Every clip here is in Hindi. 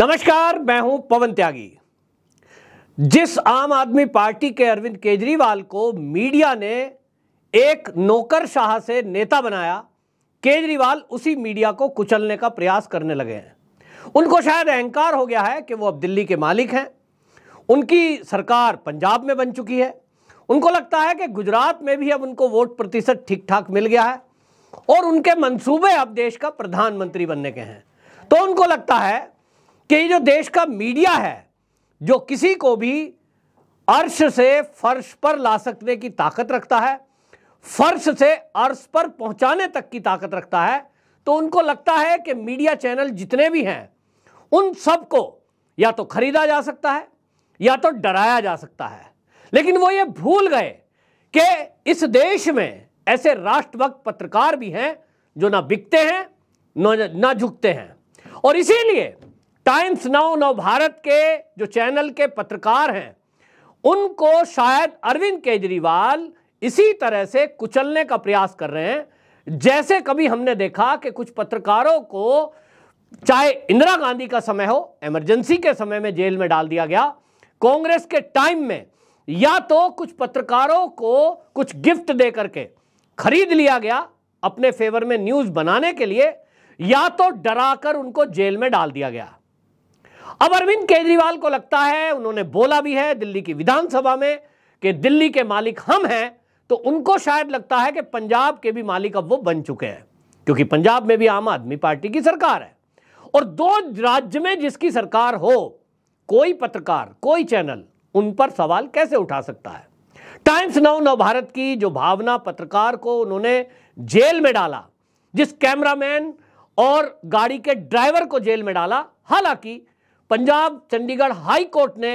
नमस्कार मैं हूं पवन त्यागी जिस आम आदमी पार्टी के अरविंद केजरीवाल को मीडिया ने एक नौकर शाह से नेता बनाया केजरीवाल उसी मीडिया को कुचलने का प्रयास करने लगे हैं उनको शायद अहंकार हो गया है कि वो अब दिल्ली के मालिक हैं उनकी सरकार पंजाब में बन चुकी है उनको लगता है कि गुजरात में भी अब उनको वोट प्रतिशत ठीक ठाक मिल गया है और उनके मंसूबे अब देश का प्रधानमंत्री बनने के हैं तो उनको लगता है कि ये जो देश का मीडिया है जो किसी को भी अर्श से फर्श पर ला सकने की ताकत रखता है फर्श से अर्श पर पहुंचाने तक की ताकत रखता है तो उनको लगता है कि मीडिया चैनल जितने भी हैं उन सबको या तो खरीदा जा सकता है या तो डराया जा सकता है लेकिन वो ये भूल गए कि इस देश में ऐसे राष्ट्रभक्त पत्रकार भी हैं जो ना बिकते हैं ना झुकते हैं और इसीलिए टाइम्स नाउ नव भारत के जो चैनल के पत्रकार हैं उनको शायद अरविंद केजरीवाल इसी तरह से कुचलने का प्रयास कर रहे हैं जैसे कभी हमने देखा कि कुछ पत्रकारों को चाहे इंदिरा गांधी का समय हो इमरजेंसी के समय में जेल में डाल दिया गया कांग्रेस के टाइम में या तो कुछ पत्रकारों को कुछ गिफ्ट दे करके खरीद लिया गया अपने फेवर में न्यूज बनाने के लिए या तो डराकर उनको जेल में डाल दिया गया अब अरविंद केजरीवाल को लगता है उन्होंने बोला भी है दिल्ली की विधानसभा में कि दिल्ली के मालिक हम हैं तो उनको शायद लगता है कि पंजाब के भी मालिक अब वो बन चुके हैं क्योंकि पंजाब में भी आम आदमी पार्टी की सरकार है और दो राज्य में जिसकी सरकार हो कोई पत्रकार कोई चैनल उन पर सवाल कैसे उठा सकता है टाइम्स नाउ नव भारत की जो भावना पत्रकार को उन्होंने जेल में डाला जिस कैमरामैन और गाड़ी के ड्राइवर को जेल में डाला हालांकि पंजाब चंडीगढ़ हाई कोर्ट ने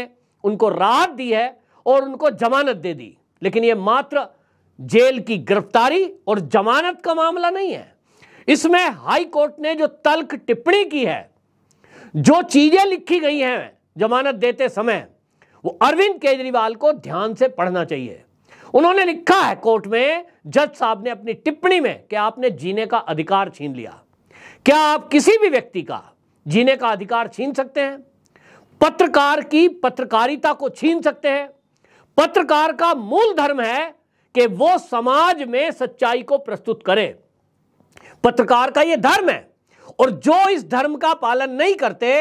उनको राहत दी है और उनको जमानत दे दी लेकिन यह मात्र जेल की गिरफ्तारी और जमानत का मामला नहीं है इसमें हाई कोर्ट ने जो तल्ख टिप्पणी की है जो चीजें लिखी गई हैं जमानत देते समय वो अरविंद केजरीवाल को ध्यान से पढ़ना चाहिए उन्होंने लिखा है कोर्ट में जज साहब ने अपनी टिप्पणी में कि आपने जीने का अधिकार छीन लिया क्या आप किसी भी व्यक्ति का जीने का अधिकार छीन सकते हैं पत्रकार की पत्रकारिता को छीन सकते हैं पत्रकार का मूल धर्म है कि वो समाज में सच्चाई को प्रस्तुत करे पत्रकार का यह धर्म है और जो इस धर्म का पालन नहीं करते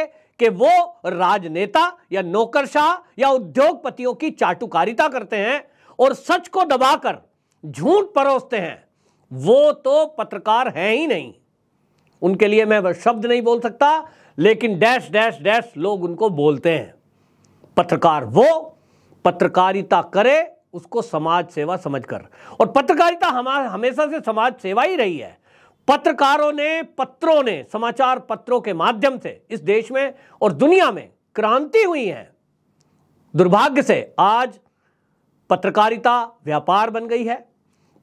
कि वो राजनेता या नौकरशाह या उद्योगपतियों की चाटुकारिता करते हैं और सच को दबाकर झूठ परोसते हैं वो तो पत्रकार हैं ही नहीं उनके लिए मैं शब्द नहीं बोल सकता लेकिन डैश डैश डैश लोग उनको बोलते हैं पत्रकार वो पत्रकारिता करे उसको समाज सेवा समझकर और पत्रकारिता हमारे हमेशा से समाज सेवा ही रही है पत्रकारों ने पत्रों ने समाचार पत्रों के माध्यम से इस देश में और दुनिया में क्रांति हुई है दुर्भाग्य से आज पत्रकारिता व्यापार बन गई है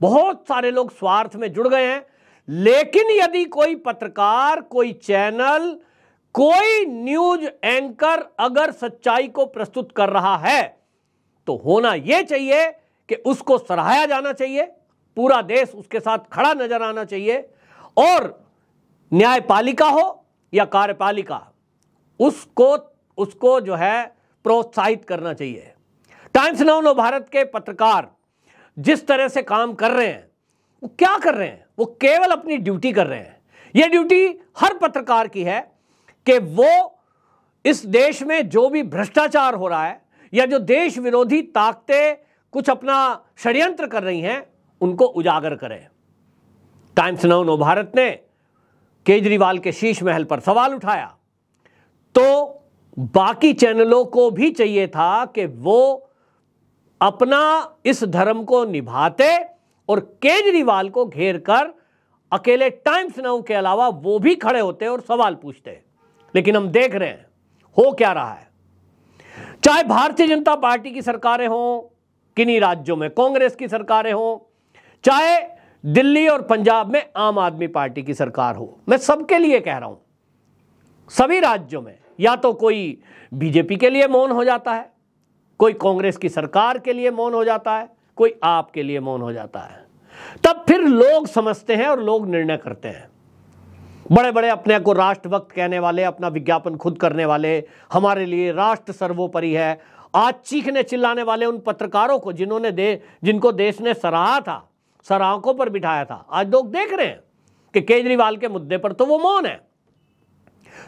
बहुत सारे लोग स्वार्थ में जुड़ गए हैं लेकिन यदि कोई पत्रकार कोई चैनल कोई न्यूज एंकर अगर सच्चाई को प्रस्तुत कर रहा है तो होना यह चाहिए कि उसको सराहाया जाना चाहिए पूरा देश उसके साथ खड़ा नजर आना चाहिए और न्यायपालिका हो या कार्यपालिका उसको उसको जो है प्रोत्साहित करना चाहिए टाइम्स नाउ नव भारत के पत्रकार जिस तरह से काम कर रहे हैं वो क्या कर रहे हैं वो केवल अपनी ड्यूटी कर रहे हैं ये ड्यूटी हर पत्रकार की है कि वो इस देश में जो भी भ्रष्टाचार हो रहा है या जो देश विरोधी ताकतें कुछ अपना षड्यंत्र कर रही हैं उनको उजागर करें टाइम्स नाउ नव भारत ने केजरीवाल के शीश महल पर सवाल उठाया तो बाकी चैनलों को भी चाहिए था कि वो अपना इस धर्म को निभाते और केजरीवाल को घेर कर अकेले टाइम्स नाउ के अलावा वो भी खड़े होते और सवाल पूछते हैं लेकिन हम देख रहे हैं हो क्या रहा है चाहे भारतीय जनता पार्टी की सरकारें हों किन्हीं राज्यों में कांग्रेस की सरकारें हों चाहे दिल्ली और पंजाब में आम आदमी पार्टी की सरकार हो मैं सबके लिए कह रहा हूं सभी राज्यों में या तो कोई बीजेपी के लिए मौन हो जाता है कोई कांग्रेस की सरकार के लिए मौन हो जाता है कोई आपके लिए मौन हो जाता है तब फिर लोग समझते हैं और लोग निर्णय करते हैं बड़े बड़े अपने को राष्ट्र वक्त कहने वाले अपना विज्ञापन खुद करने वाले हमारे लिए राष्ट्र सर्वोपरि है आज चीखने चिल्लाने वाले उन पत्रकारों को जिन्होंने दे जिनको देश ने सराहा था सराहकों पर बिठाया था आज लोग देख रहे हैं कि केजरीवाल के मुद्दे पर तो वो मौन है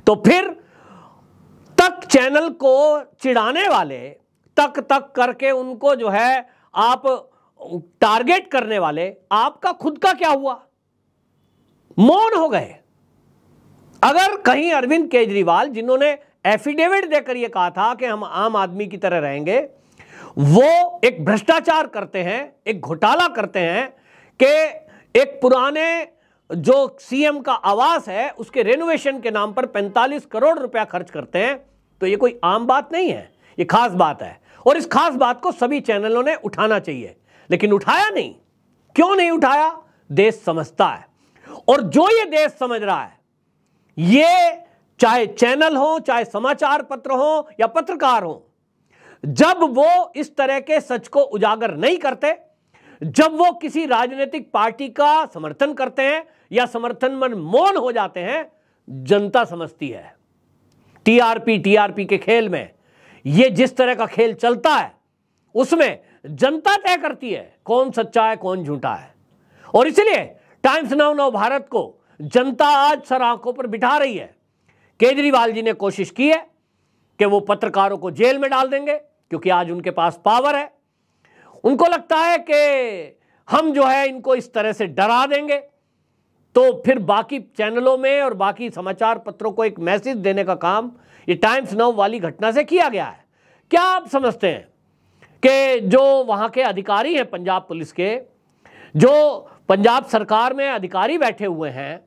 तो फिर तक चैनल को चिढ़ाने वाले तक तक करके उनको जो है आप टारगेट करने वाले आपका खुद का क्या हुआ मौन हो गए अगर कहीं अरविंद केजरीवाल जिन्होंने एफिडेविट देकर यह कहा था कि हम आम आदमी की तरह रहेंगे वो एक भ्रष्टाचार करते हैं एक घोटाला करते हैं कि एक पुराने जो सीएम का आवास है उसके रेनोवेशन के नाम पर 45 करोड़ रुपया खर्च करते हैं तो ये कोई आम बात नहीं है ये खास बात है और इस खास बात को सभी चैनलों ने उठाना चाहिए लेकिन उठाया नहीं क्यों नहीं उठाया देश समझता है और जो ये देश समझ रहा है ये चाहे चैनल हो चाहे समाचार पत्र हो या पत्रकार हो जब वो इस तरह के सच को उजागर नहीं करते जब वो किसी राजनीतिक पार्टी का समर्थन करते हैं या समर्थन मन मौन हो जाते हैं जनता समझती है टीआरपी टीआरपी के खेल में ये जिस तरह का खेल चलता है उसमें जनता तय करती है कौन सच्चा है कौन झूठा है और इसलिए टाइम्स नाउ नव भारत को जनता आज सर आंखों पर बिठा रही है केजरीवाल जी ने कोशिश की है कि वो पत्रकारों को जेल में डाल देंगे क्योंकि आज उनके पास पावर है उनको लगता है कि हम जो है इनको इस तरह से डरा देंगे तो फिर बाकी चैनलों में और बाकी समाचार पत्रों को एक मैसेज देने का काम ये टाइम्स नाउ वाली घटना से किया गया है क्या आप समझते हैं कि जो वहां के अधिकारी हैं पंजाब पुलिस के जो पंजाब सरकार में अधिकारी बैठे हुए हैं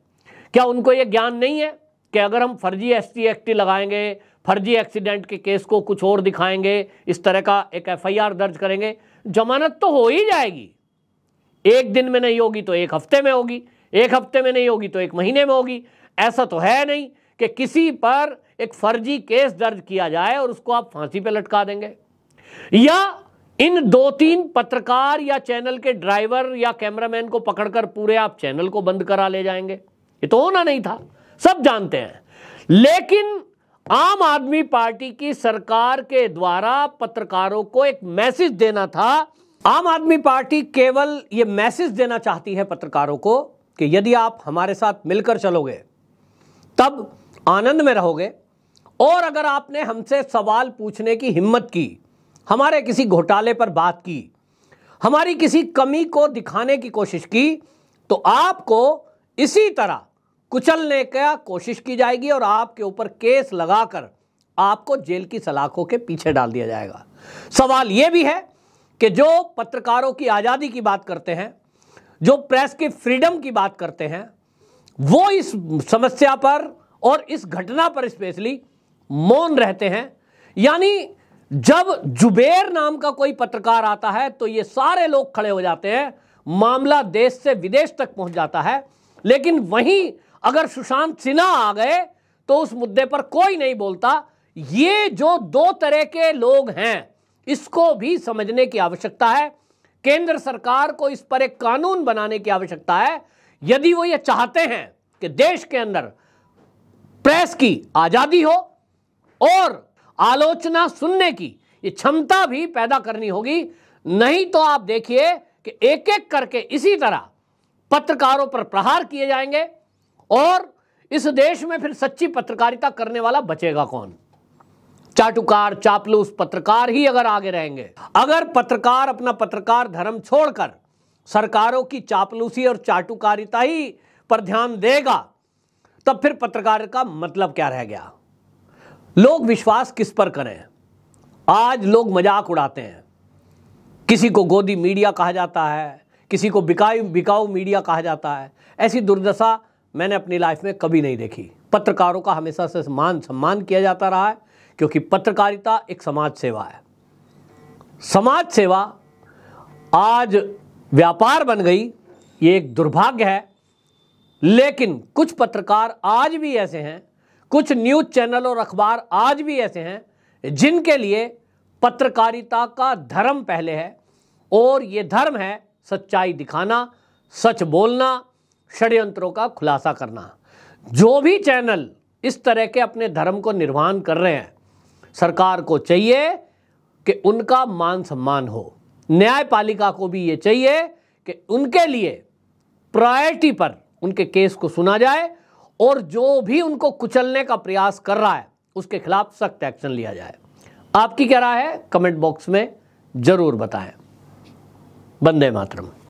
क्या उनको ये ज्ञान नहीं है कि अगर हम फर्जी एस टी एक्ट लगाएंगे फर्जी एक्सीडेंट के केस को कुछ और दिखाएंगे इस तरह का एक एफआईआर दर्ज करेंगे जमानत तो हो ही जाएगी एक दिन में नहीं होगी तो एक हफ्ते में होगी एक हफ्ते में नहीं होगी तो एक महीने में होगी ऐसा तो है नहीं कि किसी पर एक फर्जी केस दर्ज किया जाए और उसको आप फांसी पर लटका देंगे या इन दो तीन पत्रकार या चैनल के ड्राइवर या कैमरामैन को पकड़कर पूरे आप चैनल को बंद करा ले जाएंगे ये तो होना नहीं था सब जानते हैं लेकिन आम आदमी पार्टी की सरकार के द्वारा पत्रकारों को एक मैसेज देना था आम आदमी पार्टी केवल ये मैसेज देना चाहती है पत्रकारों को कि यदि आप हमारे साथ मिलकर चलोगे तब आनंद में रहोगे और अगर आपने हमसे सवाल पूछने की हिम्मत की हमारे किसी घोटाले पर बात की हमारी किसी कमी को दिखाने की कोशिश की तो आपको इसी तरह कुचलने का कोशिश की जाएगी और आपके ऊपर केस लगाकर आपको जेल की सलाखों के पीछे डाल दिया जाएगा सवाल यह भी है कि जो पत्रकारों की आज़ादी की बात करते हैं जो प्रेस की फ्रीडम की बात करते हैं वो इस समस्या पर और इस घटना पर स्पेशली मौन रहते हैं यानी जब जुबेर नाम का कोई पत्रकार आता है तो ये सारे लोग खड़े हो जाते हैं मामला देश से विदेश तक पहुंच जाता है लेकिन वहीं अगर सुशांत सिन्हा आ गए तो उस मुद्दे पर कोई नहीं बोलता ये जो दो तरह के लोग हैं इसको भी समझने की आवश्यकता है केंद्र सरकार को इस पर एक कानून बनाने की आवश्यकता है यदि वो ये चाहते हैं कि देश के अंदर प्रेस की आज़ादी हो और आलोचना सुनने की ये क्षमता भी पैदा करनी होगी नहीं तो आप देखिए कि एक एक करके इसी तरह पत्रकारों पर प्रहार किए जाएंगे और इस देश में फिर सच्ची पत्रकारिता करने वाला बचेगा कौन चाटुकार चापलूस पत्रकार ही अगर आगे रहेंगे अगर पत्रकार अपना पत्रकार धर्म छोड़कर सरकारों की चापलूसी और चाटुकारिता ही पर ध्यान देगा तब फिर पत्रकार का मतलब क्या रह गया लोग विश्वास किस पर करें आज लोग मजाक उड़ाते हैं किसी को गोदी मीडिया कहा जाता है किसी को बिकाई बिकाऊ मीडिया कहा जाता है ऐसी दुर्दशा मैंने अपनी लाइफ में कभी नहीं देखी पत्रकारों का हमेशा से मान सम्मान किया जाता रहा है क्योंकि पत्रकारिता एक समाज सेवा है समाज सेवा आज व्यापार बन गई ये एक दुर्भाग्य है लेकिन कुछ पत्रकार आज भी ऐसे हैं कुछ न्यूज चैनल और अखबार आज भी ऐसे हैं जिनके लिए पत्रकारिता का धर्म पहले है और ये धर्म है सच्चाई दिखाना सच बोलना षड्यंत्रों का खुलासा करना जो भी चैनल इस तरह के अपने धर्म को निर्वहन कर रहे हैं सरकार को चाहिए कि उनका मान सम्मान हो न्यायपालिका को भी ये चाहिए कि उनके लिए प्रायोरिटी पर उनके केस को सुना जाए और जो भी उनको कुचलने का प्रयास कर रहा है उसके खिलाफ सख्त एक्शन लिया जाए आपकी क्या राय है कमेंट बॉक्स में जरूर बताएं बंदे मातरम